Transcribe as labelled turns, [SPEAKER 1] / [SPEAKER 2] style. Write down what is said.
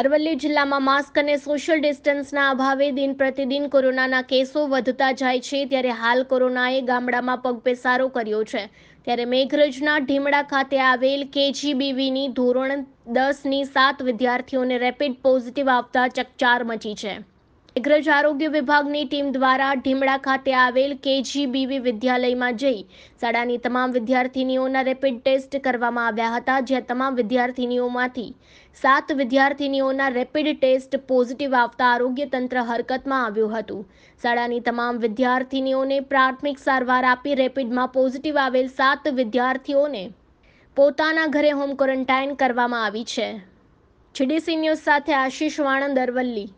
[SPEAKER 1] અરવલ્લી જિલ્લામાં માસ્ક અને સોશિયલ ડિસ્ટન્સના અભાવે દિન પ્રતિદિન કોરોનાના કેસો વધતા જાય છે ત્યારે હાલ કોરોનાએ ગામડામાં પગપેસારો કર્યો છે ત્યારે મેઘરજના ઢીમડા ખાતે આવેલ કેજીબીવીની ધોરણ દસની સાત વિદ્યાર્થીઓને રેપિડ પોઝિટિવ આવતા ચકચાર મચી છે એગ્રજ આરોગ્ય વિભાગની ટીમ દ્વારા ઢીમડા ખાતે આવેલ કેજીબીવી વિદ્યાલયમાં જઈ શાળાની તમામ વિદ્યાર્થીનીઓના રેપિડ ટેસ્ટ કરવામાં આવ્યા હતા જ્યાં તમામ વિદ્યાર્થીનીઓમાંથી સાત વિદ્યાર્થીનીઓના રેપિડ ટેસ્ટ પોઝિટિવ આવતા આરોગ્ય તંત્ર હરકતમાં આવ્યું હતું શાળાની તમામ વિદ્યાર્થીનીઓને પ્રાથમિક સારવાર આપી રેપિડમાં પોઝિટિવ આવેલ સાત વિદ્યાર્થીઓને પોતાના ઘરે હોમ ક્વોરન્ટાઇન કરવામાં આવી છે જીડીસી ન્યૂઝ સાથે આશીષ વાણંદ અરવલ્લી